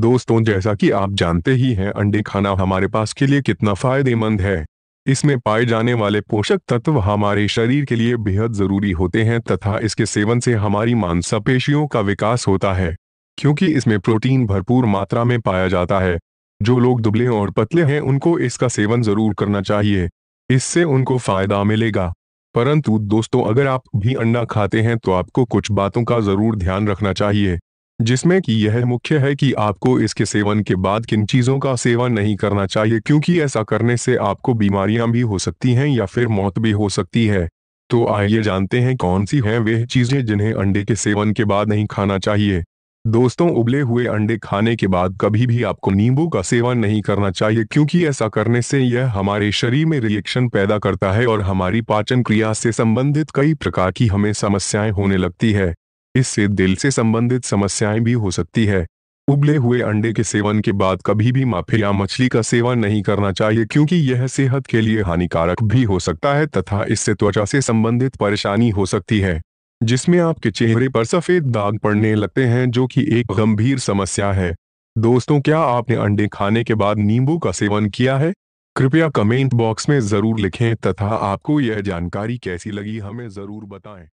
दोस्तों जैसा कि आप जानते ही हैं अंडे खाना हमारे पास के लिए कितना फायदेमंद है इसमें पाए जाने वाले पोषक तत्व हमारे शरीर के लिए बेहद जरूरी होते हैं तथा इसके सेवन से हमारी मांसपेशियों का विकास होता है क्योंकि इसमें प्रोटीन भरपूर मात्रा में पाया जाता है जो लोग दुबले और पतले हैं उनको इसका सेवन जरूर करना चाहिए इससे उनको फायदा मिलेगा परंतु दोस्तों अगर आप भी अंडा खाते हैं तो आपको कुछ बातों का जरूर ध्यान रखना चाहिए जिसमें कि यह मुख्य है कि आपको इसके सेवन के बाद किन चीज़ों का सेवन नहीं करना चाहिए क्योंकि ऐसा करने से आपको बीमारियां भी हो सकती हैं या फिर मौत भी हो सकती है तो आइए जानते हैं कौन सी हैं वे चीज़ें जिन्हें अंडे के सेवन के बाद नहीं खाना चाहिए दोस्तों उबले हुए अंडे खाने के बाद कभी भी आपको नींबू का सेवन नहीं करना चाहिए क्योंकि ऐसा करने से यह हमारे शरीर में रिएक्शन पैदा करता है और हमारी पाचन क्रिया से संबंधित कई प्रकार की हमें समस्याएं होने लगती है इससे दिल से संबंधित समस्याएं भी हो सकती है उबले हुए अंडे के सेवन के बाद कभी भी माफे या मछली का सेवन नहीं करना चाहिए क्योंकि यह सेहत के लिए हानिकारक भी हो सकता है तथा इससे त्वचा से संबंधित परेशानी हो सकती है जिसमें आपके चेहरे पर सफेद दाग पड़ने लगते हैं जो कि एक गंभीर समस्या है दोस्तों क्या आपने अंडे खाने के बाद नींबू का सेवन किया है कृपया कमेंट बॉक्स में जरूर लिखें तथा आपको यह जानकारी कैसी लगी हमें जरूर बताएं